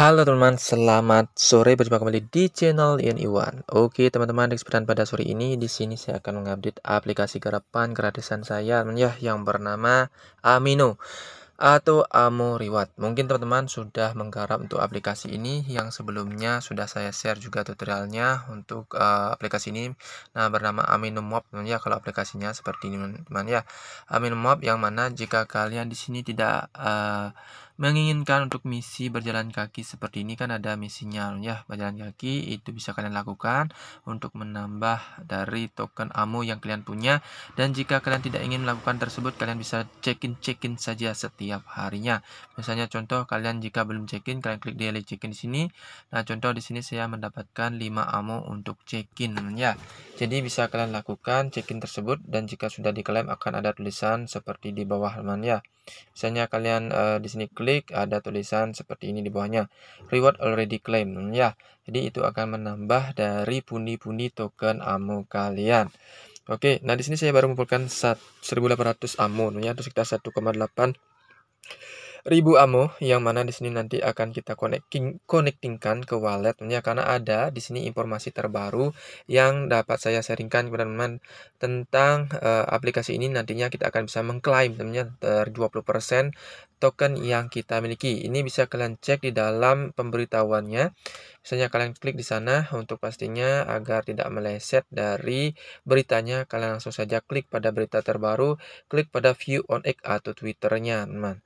Halo teman-teman, selamat sore berjumpa kembali di channel Ian Iwan. Oke teman-teman, di kesempatan pada sore ini di sini saya akan mengupdate aplikasi garapan gratisan saya ya yang bernama Amino atau Amo Reward. Mungkin teman-teman sudah menggarap untuk aplikasi ini yang sebelumnya sudah saya share juga tutorialnya untuk uh, aplikasi ini nah bernama Amino Mob teman-teman ya kalau aplikasinya seperti ini teman-teman ya. Amino Mob yang mana jika kalian di sini tidak uh, menginginkan untuk misi berjalan kaki seperti ini kan ada misinya ya berjalan kaki itu bisa kalian lakukan untuk menambah dari token ammo yang kalian punya dan jika kalian tidak ingin melakukan tersebut kalian bisa check-in check-in saja setiap harinya misalnya contoh kalian jika belum check-in kalian klik daily check-in di sini nah contoh di sini saya mendapatkan 5 ammo untuk check-in ya jadi bisa kalian lakukan check-in tersebut dan jika sudah diklaim akan ada tulisan seperti di bawah teman ya misalnya kalian uh, di sini klik klik ada tulisan seperti ini di bawahnya reward already claim hmm, ya jadi itu akan menambah dari pundi-pundi token AMO kalian oke nah di sini saya baru mengumpulkan 1800 AMO hmm, ya terus kita 1,8 ribu amo yang mana di sini nanti akan kita connecting connectingkan ke wallet walletnya karena ada di sini informasi terbaru yang dapat saya sharingkan kepada teman-teman tentang uh, aplikasi ini nantinya kita akan bisa mengklaim temannya ter 20% token yang kita miliki. Ini bisa kalian cek di dalam pemberitahuannya. Misalnya kalian klik di sana untuk pastinya agar tidak meleset dari beritanya. Kalian langsung saja klik pada berita terbaru, klik pada view on X atau Twitternya, teman.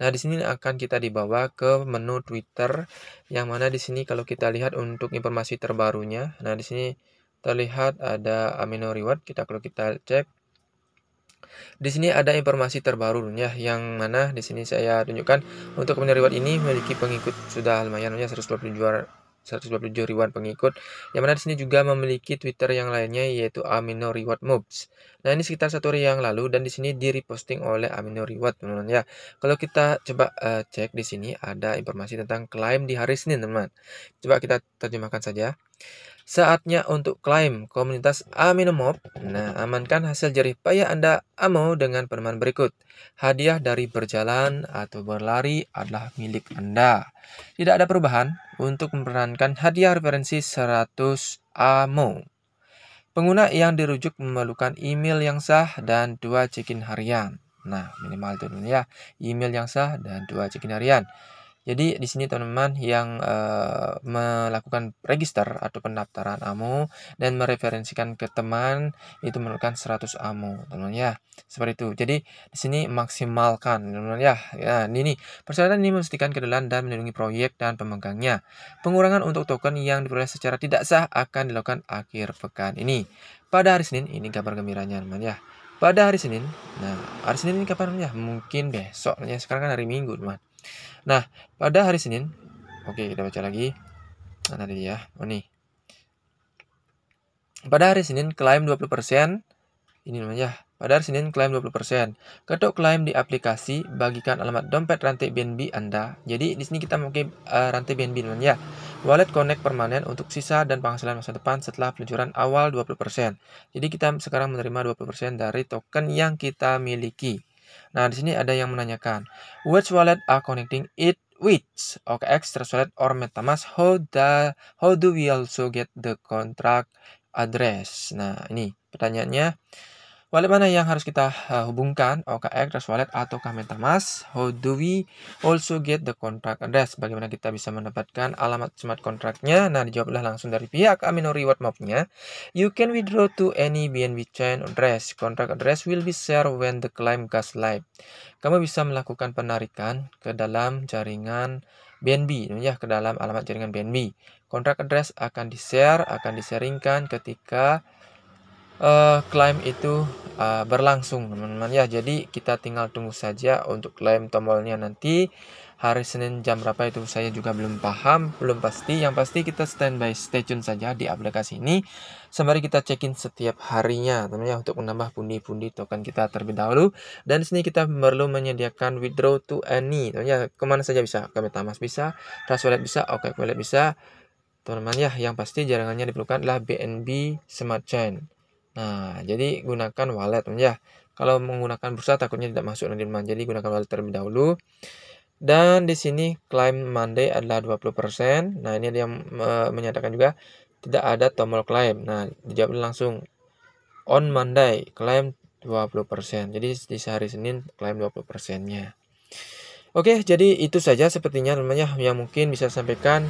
Nah, di sini akan kita dibawa ke menu Twitter yang mana di sini kalau kita lihat untuk informasi terbarunya. Nah, di sini terlihat ada amino reward. Kita kalau kita cek di sini ada informasi terbarunya yang mana di sini saya tunjukkan untuk amino reward ini memiliki pengikut sudah lumayan ya 127 127 ribuan pengikut. Yang mana di sini juga memiliki Twitter yang lainnya yaitu Amino Reward Mobs. Nah, ini sekitar satu hari yang lalu dan di sini di reposting oleh Amino Reward, teman-teman ya. Kalau kita coba uh, cek di sini ada informasi tentang klaim di hari Senin, teman-teman. Coba kita terjemahkan saja. Saatnya untuk klaim komunitas Aminomob. Nah, amankan hasil jerih payah Anda AMO dengan permen berikut. Hadiah dari berjalan atau berlari adalah milik Anda. Tidak ada perubahan untuk memperankan hadiah referensi 100 AMO. Pengguna yang dirujuk memerlukan email yang sah dan dua check-in harian. Nah, minimal itu ya, email yang sah dan dua check-in harian. Jadi di sini teman-teman yang e, melakukan register atau pendaftaran AMO dan mereferensikan ke teman itu menurunkan 100 AMO, teman-teman ya. Seperti itu. Jadi di sini maksimalkan, teman-teman ya. Ya, ini Persyaratan ini memastikan kedalaman dan melindungi proyek dan pemegangnya. Pengurangan untuk token yang diperoleh secara tidak sah akan dilakukan akhir pekan ini. Pada hari Senin ini kabar gembiranya, teman-teman ya. Pada hari Senin, nah hari Senin ini kapan ya? Mungkin besok, ya sekarang kan hari Minggu, teman. -teman Nah, pada hari Senin, oke okay, kita baca lagi. Nah, tadi ya, oh nih. Pada hari Senin, klaim 20%, ini namanya, ya, pada hari Senin, klaim 20%. Ketuk klaim di aplikasi, bagikan alamat dompet rantai BNB Anda. Jadi, di sini kita mungkin uh, eh, rantai BNB namanya. Ya. Wallet Connect permanen untuk sisa dan penghasilan masa depan setelah peluncuran awal 20%. Jadi, kita sekarang menerima 20% dari token yang kita miliki. Nah, di sini ada yang menanyakan, which wallet are connecting it with OKX, extra Wallet, or MetaMask? How, the, how do we also get the contract address? Nah, ini pertanyaannya. Wallet mana yang harus kita uh, hubungkan? OKX, Trust Wallet, atau Kamentamas? How do we also get the contract address? Bagaimana kita bisa mendapatkan alamat smart contractnya? Nah, dijawablah langsung dari pihak Amino Reward map You can withdraw to any BNB chain address. Contract address will be shared when the claim gas live. Kamu bisa melakukan penarikan ke dalam jaringan BNB ya ke dalam alamat jaringan BNB. Contract address akan di-share, akan diseringkan ketika uh, climb itu uh, berlangsung teman-teman ya jadi kita tinggal tunggu saja untuk klaim tombolnya nanti hari Senin jam berapa itu saya juga belum paham belum pasti yang pasti kita standby stay tune saja di aplikasi ini sembari kita cekin setiap harinya teman ya untuk menambah pundi-pundi token kita terlebih dahulu dan di sini kita perlu menyediakan withdraw to any teman ya kemana saja bisa ke MetaMask bisa Trust Wallet bisa Oke Wallet bisa teman-teman ya yang pasti jaringannya diperlukan adalah BNB Smart Chain Nah, jadi gunakan wallet ya. Kalau menggunakan bursa takutnya tidak masuk nanti teman. Jadi gunakan wallet terlebih dahulu. Dan di sini klaim Monday adalah 20%. Nah, ini dia e, menyatakan juga tidak ada tombol klaim. Nah, dijawab langsung on Monday klaim 20%. Jadi di hari Senin klaim 20%-nya. Oke, jadi itu saja sepertinya namanya yang mungkin bisa sampaikan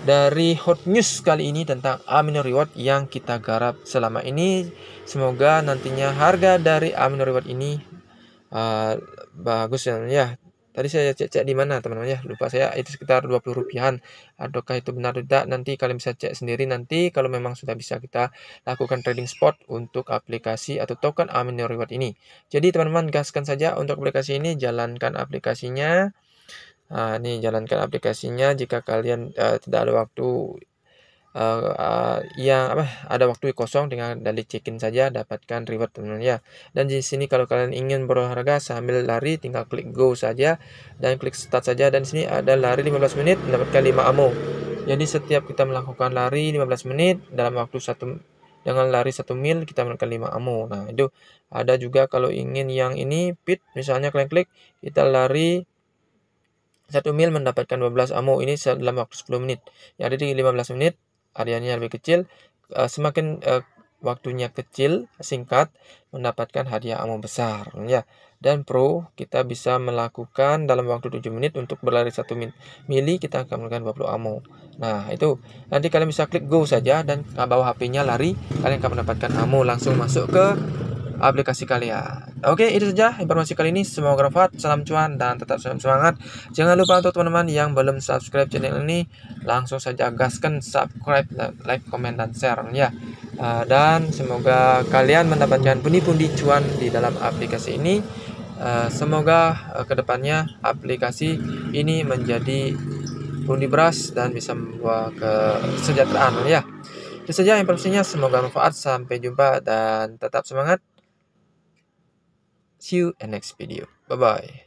dari hot news kali ini tentang amino reward yang kita garap selama ini. Semoga nantinya harga dari amino reward ini uh, bagus ya. ya. Tadi saya cek-cek di mana teman-teman ya. Lupa saya itu sekitar 20 rupiahan. Adakah itu benar tidak? Nanti kalian bisa cek sendiri nanti kalau memang sudah bisa kita lakukan trading spot untuk aplikasi atau token amino reward ini. Jadi teman-teman gaskan saja untuk aplikasi ini, jalankan aplikasinya. Nah, ini jalankan aplikasinya jika kalian uh, tidak ada waktu uh, eh, uh, ah, yang apa ada waktu kosong dengan dari check-in saja dapatkan reward teman-teman ya. Dan di sini kalau kalian ingin berolahraga sambil lari tinggal klik go saja dan klik start saja dan di sini ada lari 15 menit mendapatkan 5 amo. Jadi setiap kita melakukan lari 15 menit dalam waktu satu dengan lari satu mil kita mendapatkan 5 amo. Nah, itu ada juga kalau ingin yang ini pit misalnya kalian klik kita lari satu mil mendapatkan 12 ammo ini dalam waktu 10 menit. Yang ada di 15 menit, hariannya lebih kecil, eh, semakin eh, waktunya kecil, singkat, mendapatkan hadiah ammo besar. Ya. Dan pro, kita bisa melakukan dalam waktu 7 menit untuk berlari 1 mili, kita akan mendapatkan 20 ammo. Nah, itu. Nanti kalian bisa klik go saja dan bawa HP-nya lari, kalian akan mendapatkan ammo langsung masuk ke aplikasi kalian. Oke, itu saja informasi kali ini. Semoga bermanfaat. Salam cuan dan tetap semangat. Jangan lupa untuk teman-teman yang belum subscribe channel ini, langsung saja gaskan subscribe, like, komen, dan share ya. Eh, dan semoga kalian mendapatkan pundi-pundi cuan di dalam aplikasi ini. Eh, semoga eh, kedepannya aplikasi ini menjadi pundi beras dan bisa membawa kesejahteraan ya. Itu saja informasinya, semoga bermanfaat. Sampai jumpa dan tetap semangat. See you in next video. Bye bye.